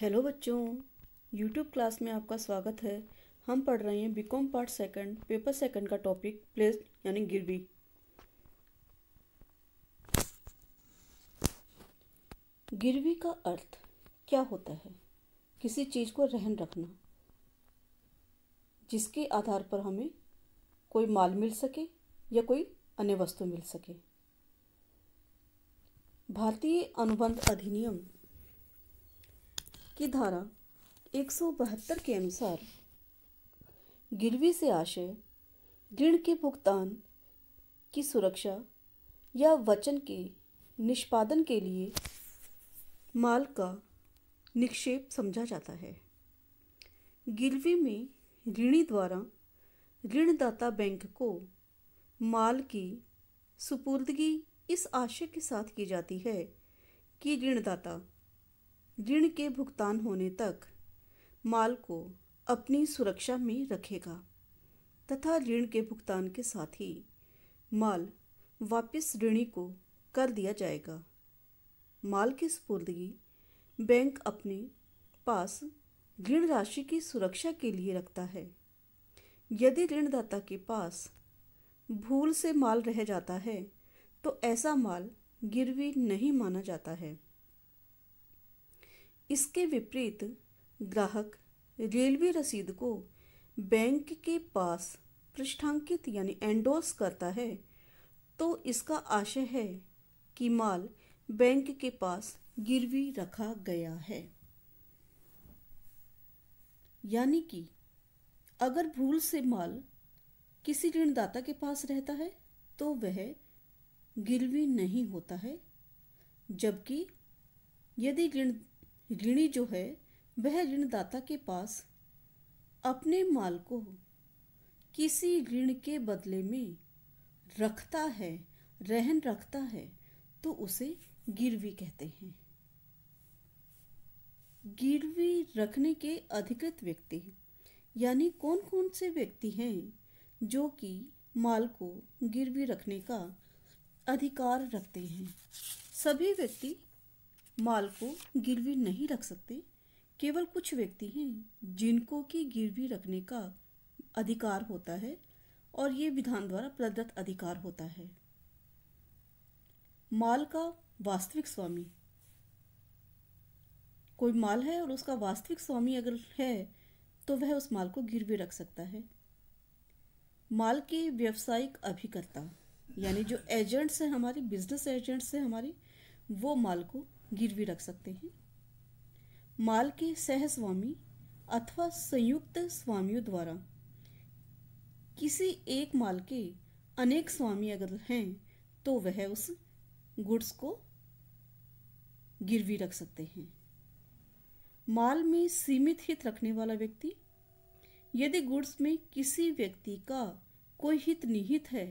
hello बच्चों YouTube class में आपका स्वागत है हम पढ़ रहे हैं BCom part second paper second का टॉपिक प्लेस यानी गिरवी गिरवी का अर्थ क्या होता है किसी चीज़ को रहन रखना जिसके आधार पर हमें कोई माल मिल सके या कोई अन्य वस्तु मिल सके भारतीय अनुबंध अधिनियम की धारा एक के अनुसार गिरवी से आशय ऋण के भुगतान की सुरक्षा या वचन के निष्पादन के लिए माल का निक्षेप समझा जाता है गिरवी में ऋणी द्वारा ऋणदाता बैंक को माल की सुपुर्दगी इस आशय के साथ की जाती है कि ऋणदाता ऋण के भुगतान होने तक माल को अपनी सुरक्षा में रखेगा तथा ऋण के भुगतान के साथ ही माल वापस ऋणी को कर दिया जाएगा माल की सुपुर्दगी बैंक अपने पास ऋण राशि की सुरक्षा के लिए रखता है यदि ऋणदाता के पास भूल से माल रह जाता है तो ऐसा माल गिरवी नहीं माना जाता है इसके विपरीत ग्राहक रेलवे रसीद को बैंक के पास पृष्ठांकित यानी एंडोर्स करता है तो इसका आशय है कि माल बैंक के पास गिरवी रखा गया है यानी कि अगर भूल से माल किसी ऋणदाता के पास रहता है तो वह गिरवी नहीं होता है जबकि यदि ऋण ऋणी जो है वह ऋणदाता के पास अपने माल को किसी ऋण के बदले में रखता है रहन रखता है तो उसे गिरवी कहते हैं गिरवी रखने के अधिकृत व्यक्ति यानी कौन कौन से व्यक्ति हैं जो कि माल को गिरवी रखने का अधिकार रखते हैं सभी व्यक्ति माल को गिरवी नहीं रख सकते केवल कुछ व्यक्ति हैं जिनको कि गिरवी रखने का अधिकार होता है और ये विधान द्वारा प्रदत्त अधिकार होता है माल का वास्तविक स्वामी कोई माल है और उसका वास्तविक स्वामी अगर है तो वह उस माल को गिरवी रख सकता है माल के व्यावसायिक अभिकर्ता यानी जो एजेंट्स हैं हमारे बिजनेस एजेंट्स हैं हमारे वो माल को गिरवी रख सकते हैं माल के सहस्वामी अथवा संयुक्त स्वामियों द्वारा किसी एक माल के अनेक स्वामी अगर हैं तो वह उस गुड्स को गिरवी रख सकते हैं माल में सीमित हित रखने वाला व्यक्ति यदि गुड्स में किसी व्यक्ति का कोई हित निहित है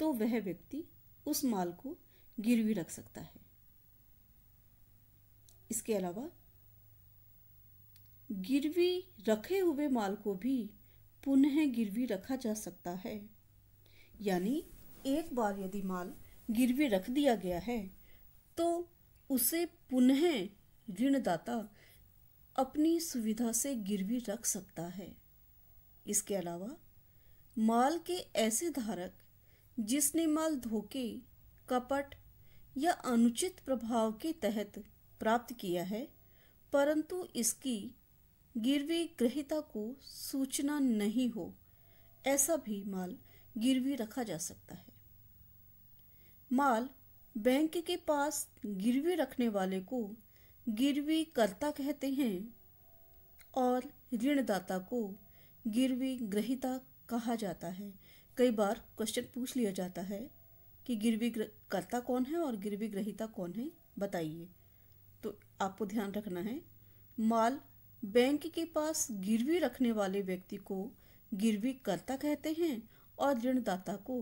तो वह व्यक्ति उस माल को गिरवी रख सकता है इसके अलावा गिरवी रखे हुए माल को भी पुनः गिरवी रखा जा सकता है यानी एक बार यदि माल गिरवी रख दिया गया है तो उसे पुनः ऋणदाता अपनी सुविधा से गिरवी रख सकता है इसके अलावा माल के ऐसे धारक जिसने माल धोखे कपट या अनुचित प्रभाव के तहत प्राप्त किया है परंतु इसकी गिरवी ग्रहिता को सूचना नहीं हो ऐसा भी माल गिरवी रखा जा सकता है माल बैंक के पास गिरवी रखने वाले को गिरवी कर्ता कहते हैं और ऋणदाता को गिरवी ग्रहिता कहा जाता है कई बार क्वेश्चन पूछ लिया जाता है कि गिरवी कर्ता कौन है और गिरवी ग्रहिता कौन है बताइए तो आपको ध्यान रखना है माल बैंक के पास गिरवी रखने वाले व्यक्ति को गिरवी कर्ता कहते हैं और ऋणदाता को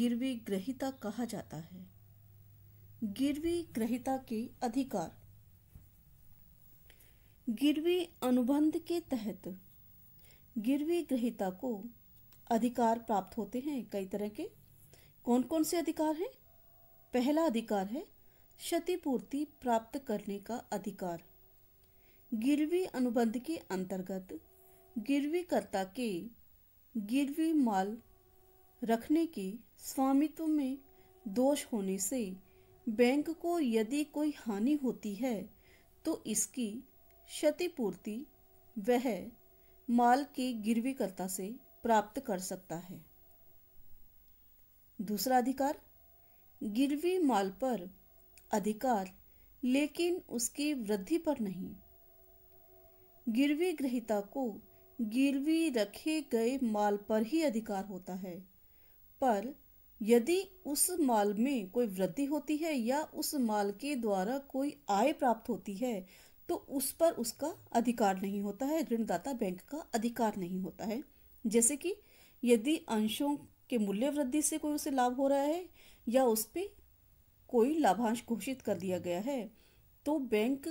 गिरवी ग्रहिता कहा जाता है गिरवी ग्रहिता के अधिकार गिरवी अनुबंध के तहत गिरवी ग्रहिता को अधिकार प्राप्त होते हैं कई तरह के कौन कौन से अधिकार हैं पहला अधिकार है क्षतिपूर्ति प्राप्त करने का अधिकार गिरवी अनुबंध के अंतर्गत गिरवीकर्ता के गिरवी माल रखने के स्वामित्व में दोष होने से बैंक को यदि कोई हानि होती है तो इसकी क्षतिपूर्ति वह माल के गिरवीकर्ता से प्राप्त कर सकता है दूसरा अधिकार गिरवी माल पर अधिकार लेकिन उसकी वृद्धि पर नहीं गिरवी ग्रहिता को गिरवी रखे गए माल पर ही अधिकार होता है पर यदि उस माल में कोई वृद्धि होती है या उस माल के द्वारा कोई आय प्राप्त होती है तो उस पर उसका अधिकार नहीं होता है ऋणदाता बैंक का अधिकार नहीं होता है जैसे कि यदि अंशों के मूल्य वृद्धि से कोई उसे लाभ हो रहा है या उस पर कोई लाभांश घोषित कर दिया गया है तो बैंक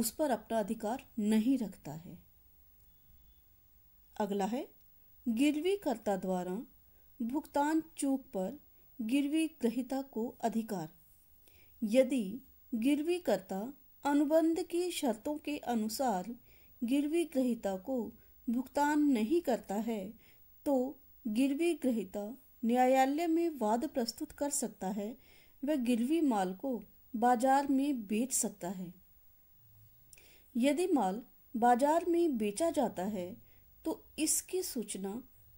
उस पर अपना अधिकार नहीं रखता है अगला है गिरवीकर्ता द्वारा भुगतान चूक पर गिरवी ग्रहिता को अधिकार यदि गिरवीकर्ता अनुबंध की शर्तों के अनुसार गिरवी ग्रहिता को भुगतान नहीं करता है तो गिरवी ग्रहिता न्यायालय में वाद प्रस्तुत कर सकता है वह गिरवी माल को बाजार में बेच सकता है यदि माल बाजार में बेचा जाता है तो इसकी सूचना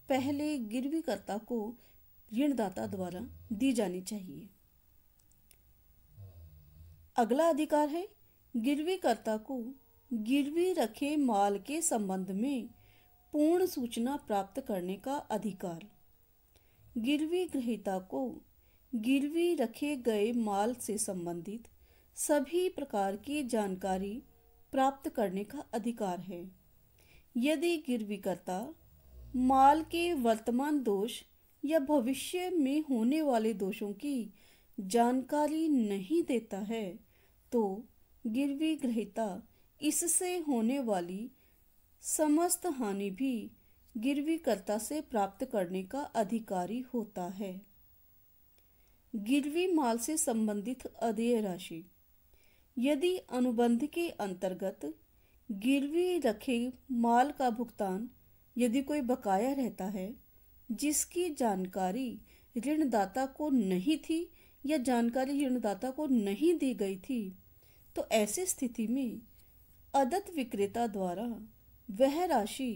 पहले गिरवीकर्ता को ऋणदाता द्वारा दी जानी चाहिए अगला अधिकार है गिरवीकर्ता को गिरवी रखे माल के संबंध में पूर्ण सूचना प्राप्त करने का अधिकार गिरवी ग्रहिता को गिरवी रखे गए माल से संबंधित सभी प्रकार की जानकारी प्राप्त करने का अधिकार है यदि गिरवीकर्ता माल के वर्तमान दोष या भविष्य में होने वाले दोषों की जानकारी नहीं देता है तो गिरवी ग्रहिता इससे होने वाली समस्त हानि भी गिरवीकर्ता से प्राप्त करने का अधिकारी होता है गिरवी माल से संबंधित अधेय राशि यदि अनुबंध के अंतर्गत गिरवी रखे माल का भुगतान यदि कोई बकाया रहता है जिसकी जानकारी ऋणदाता को नहीं थी या जानकारी ऋणदाता को नहीं दी गई थी तो ऐसी स्थिति में अदत विक्रेता द्वारा वह राशि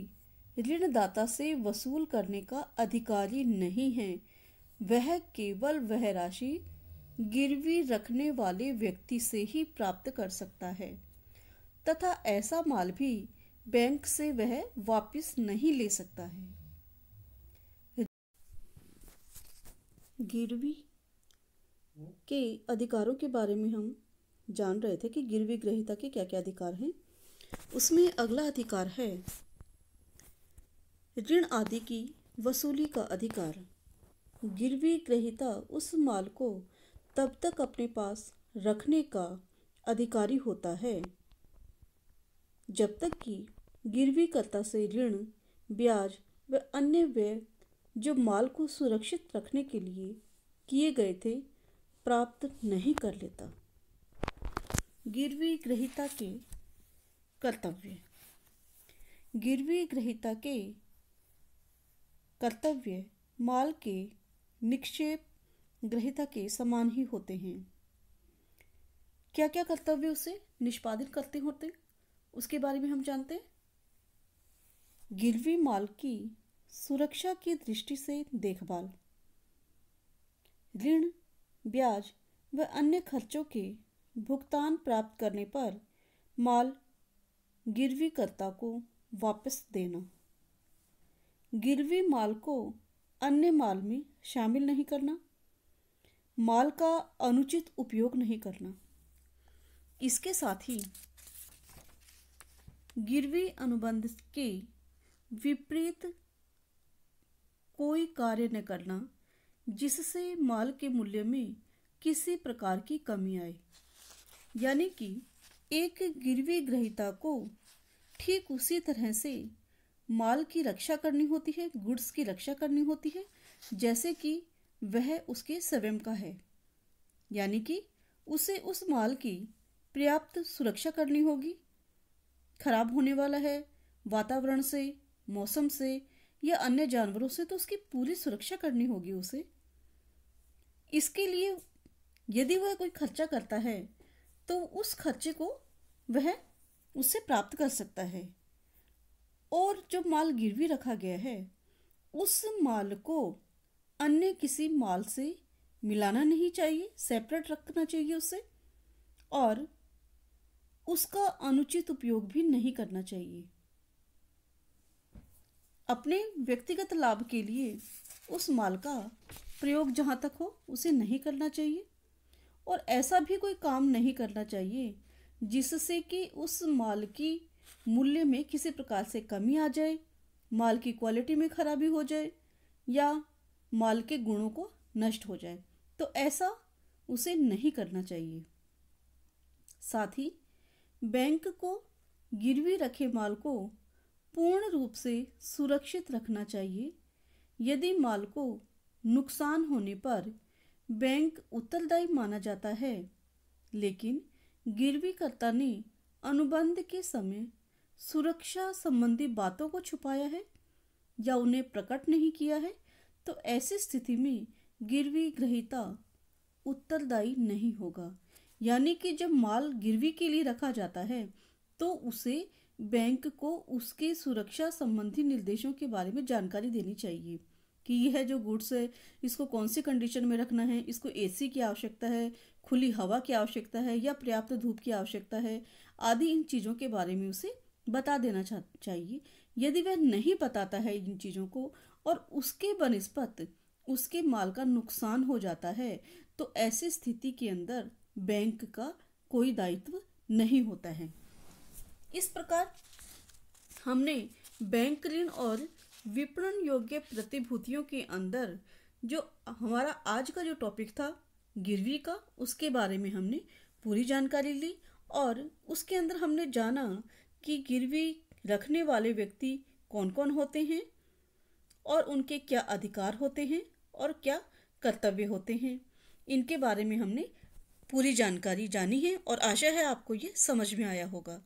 ऋणदाता से वसूल करने का अधिकारी नहीं है वह केवल वह राशि गिरवी रखने वाले व्यक्ति से ही प्राप्त कर सकता है तथा ऐसा माल भी बैंक से वह वापस नहीं ले सकता है गिरवी के अधिकारों के बारे में हम जान रहे थे कि गिरवी ग्रहिता के क्या क्या अधिकार हैं उसमें अगला अधिकार है ऋण आदि की वसूली का अधिकार गिरवी ग्रहिता उस माल को तब तक अपने पास रखने का अधिकारी होता है जब तक कि गिरवीकर्ता से ऋण ब्याज व अन्य व्यय जो माल को सुरक्षित रखने के लिए किए गए थे प्राप्त नहीं कर लेता गिरवी ग्रहिता के कर्तव्य गिरवी ग्रहिता के कर्तव्य माल के निक्षेप ग्रहिता के समान ही होते हैं क्या क्या कर्तव्य उसे निष्पादित करते होते उसके बारे में हम जानते गिरवी माल की सुरक्षा की दृष्टि से देखभाल ऋण ब्याज व अन्य खर्चों के भुगतान प्राप्त करने पर माल गिरवीकर्ता को वापस देना गिरवी माल को अन्य माल में शामिल नहीं करना माल का अनुचित उपयोग नहीं करना इसके साथ ही गिरवी अनुबंध के विपरीत कोई कार्य न करना जिससे माल के मूल्य में किसी प्रकार की कमी आए यानी कि एक गिरवी ग्रहिता को ठीक उसी तरह से माल की रक्षा करनी होती है गुड्स की रक्षा करनी होती है जैसे कि वह उसके स्वयं का है यानी कि उसे उस माल की पर्याप्त सुरक्षा करनी होगी खराब होने वाला है वातावरण से मौसम से या अन्य जानवरों से तो उसकी पूरी सुरक्षा करनी होगी उसे इसके लिए यदि वह कोई खर्चा करता है तो उस खर्चे को वह उससे प्राप्त कर सकता है और जो माल गिरवी रखा गया है उस माल को अन्य किसी माल से मिलाना नहीं चाहिए सेपरेट रखना चाहिए उसे और उसका अनुचित उपयोग भी नहीं करना चाहिए अपने व्यक्तिगत लाभ के लिए उस माल का प्रयोग जहाँ तक हो उसे नहीं करना चाहिए और ऐसा भी कोई काम नहीं करना चाहिए जिससे कि उस माल की मूल्य में किसी प्रकार से कमी आ जाए माल की क्वालिटी में खराबी हो जाए या माल के गुणों को नष्ट हो जाए तो ऐसा उसे नहीं करना चाहिए साथ ही बैंक को गिरवी रखे माल को पूर्ण रूप से सुरक्षित रखना चाहिए यदि माल को नुकसान होने पर बैंक उत्तरदायी माना जाता है लेकिन गिरवीकर्ता ने अनुबंध के समय सुरक्षा संबंधी बातों को छुपाया है या उन्हें प्रकट नहीं किया है तो ऐसी स्थिति में गिरवी ग्रहिता उत्तरदायी नहीं होगा यानी कि जब माल गिरवी के लिए रखा जाता है तो उसे बैंक को उसके सुरक्षा संबंधी निर्देशों के बारे में जानकारी देनी चाहिए कि यह जो गुड्स है इसको कौन सी कंडीशन में रखना है इसको एसी की आवश्यकता है खुली हवा की आवश्यकता है या पर्याप्त धूप की आवश्यकता है आदि इन चीज़ों के बारे में उसे बता देना चाहिए यदि वह नहीं बताता है इन चीज़ों को और उसके बनस्पत उसके माल का नुकसान हो जाता है तो ऐसी स्थिति के अंदर बैंक का कोई दायित्व नहीं होता है इस प्रकार हमने बैंक ऋण और विपणन योग्य प्रतिभूतियों के अंदर जो हमारा आज का जो टॉपिक था गिरवी का उसके बारे में हमने पूरी जानकारी ली और उसके अंदर हमने जाना कि गिरवी रखने वाले व्यक्ति कौन कौन होते हैं और उनके क्या अधिकार होते हैं और क्या कर्तव्य होते हैं इनके बारे में हमने पूरी जानकारी जानी है और आशा है आपको ये समझ में आया होगा